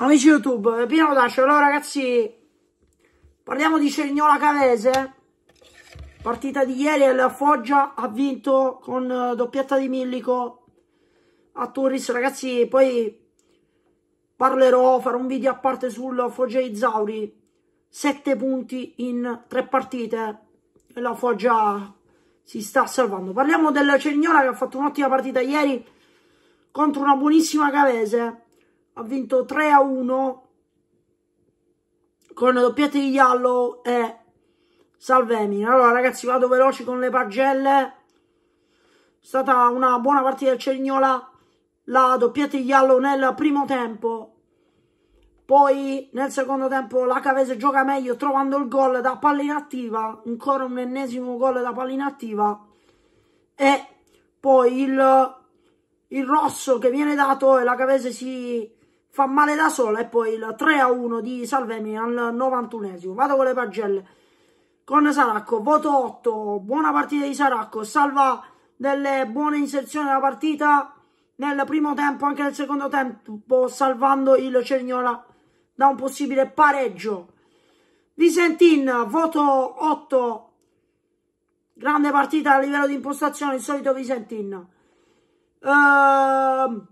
Amici YouTube, eh, Pino Daccio, allora ragazzi, parliamo di Cerignola Cavese. Partita di ieri, il Foggia ha vinto con eh, doppietta di Millico a Turris. Ragazzi, poi parlerò, farò un video a parte sul Foggia Izzauri. Sette punti in tre partite. E la Foggia si sta salvando. Parliamo del Cerignola che ha fatto un'ottima partita ieri contro una buonissima Cavese ha vinto 3 a 1 con doppietta di Yallo e Salvemini. Allora ragazzi vado veloci con le pagelle, è stata una buona partita del Cerignola, la doppietta di Yallo nel primo tempo. Poi nel secondo tempo la Cavese gioca meglio trovando il gol da pallina attiva, ancora un ennesimo gol da pallina attiva E poi il, il rosso che viene dato e la Cavese si fa male da sola e poi il 3 a 1 di Salvemi al 91esimo. Vado con le pagelle con Saracco, voto 8, buona partita di Saracco, salva delle buone inserzioni della partita nel primo tempo, anche nel secondo tempo, salvando il Cerignola da un possibile pareggio. Visentin, voto 8, grande partita a livello di impostazione, il solito Visentin. Ehm...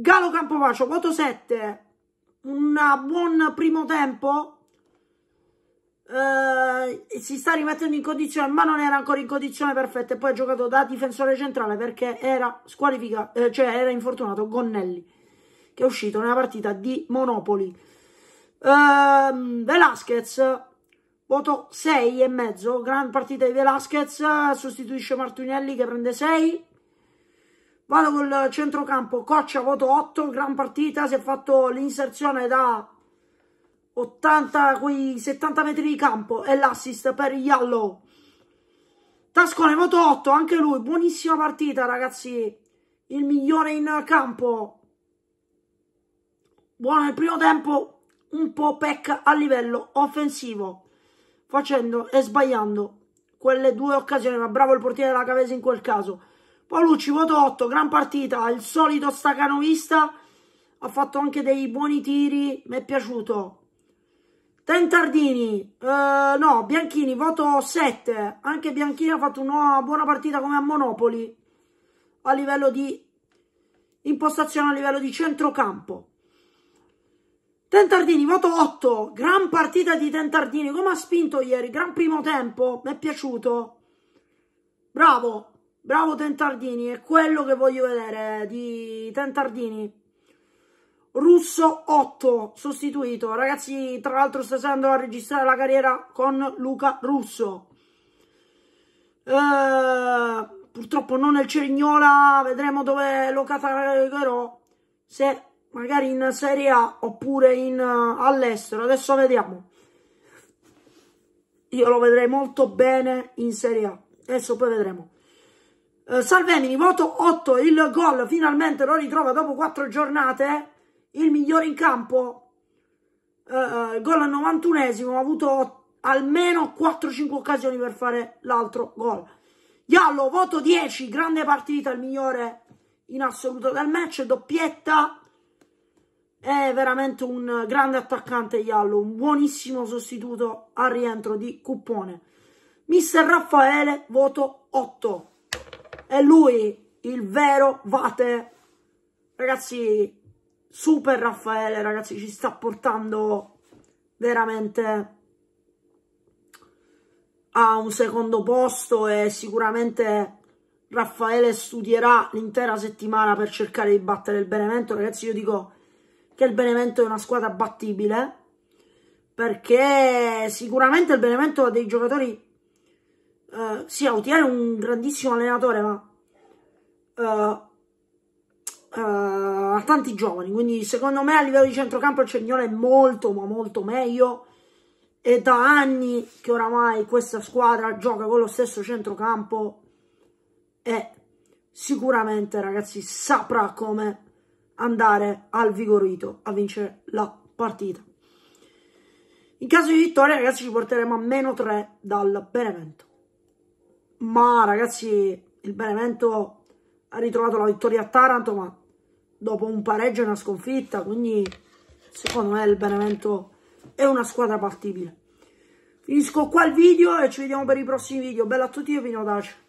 Galo Campovacio, voto 7. Un buon primo tempo. Eh, si sta rimettendo in condizione, ma non era ancora in condizione perfetta. E poi ha giocato da difensore centrale perché era squalificato, eh, cioè era infortunato Gonnelli, che è uscito nella partita di Monopoli. Eh, Velasquez, voto 6 e mezzo. Gran partita di Velasquez, sostituisce Martinelli che prende 6 Vado col centrocampo, Coccia voto 8, gran partita, si è fatto l'inserzione da 80, quei 70 metri di campo e l'assist per Iallo. Tascone voto 8, anche lui, buonissima partita ragazzi, il migliore in campo. Buono nel primo tempo, un po' peck a livello offensivo, facendo e sbagliando quelle due occasioni, ma bravo il portiere della Cavese in quel caso. Paolucci, voto 8, gran partita, il solito stacanovista, ha fatto anche dei buoni tiri, mi è piaciuto. Tentardini, eh, no, Bianchini, voto 7, anche Bianchini ha fatto una buona partita come a Monopoli, a livello di impostazione, a livello di centrocampo. Tentardini, voto 8, gran partita di Tentardini, come ha spinto ieri, gran primo tempo, mi è piaciuto. Bravo, Bravo Tentardini, è quello che voglio vedere di Tentardini. Russo 8 sostituito. Ragazzi, tra l'altro stasera andrò a registrare la carriera con Luca Russo. Eh, purtroppo non nel Cerignola, vedremo dove lo catalogherò. Se magari in Serie A oppure in, uh, all'estero. Adesso vediamo. Io lo vedrei molto bene in Serie A. Adesso poi vedremo. Eh, Salvemini, voto 8, il gol finalmente lo ritrova dopo 4 giornate, eh? il migliore in campo, uh, gol al 91esimo, ha avuto almeno 4-5 occasioni per fare l'altro gol. Gallo, voto 10, grande partita, il migliore in assoluto del match, doppietta, è veramente un grande attaccante Gallo, un buonissimo sostituto al rientro di Cuppone. Mister Raffaele, voto 8. È lui il vero Vate. Ragazzi, super Raffaele, ragazzi, ci sta portando veramente a un secondo posto e sicuramente Raffaele studierà l'intera settimana per cercare di battere il Benevento. Ragazzi, io dico che il Benevento è una squadra battibile perché sicuramente il Benevento ha dei giocatori uh, sì, Autier è un grandissimo allenatore, ma uh, eh, uh, eh, ha tanti giovani, quindi secondo me a livello di centrocampo il Cernione è molto, ma molto meglio. È da anni che oramai questa squadra gioca con lo stesso centrocampo e sicuramente, ragazzi, saprà come andare al Vigorito a vincere la partita. In caso di vittoria, ragazzi, ci porteremo a meno 3 dal Benevento ma ragazzi il Benevento ha ritrovato la vittoria a Taranto ma dopo un pareggio e una sconfitta quindi secondo me il Benevento è una squadra partibile finisco qua il video e ci vediamo per i prossimi video bella a tutti e vi notace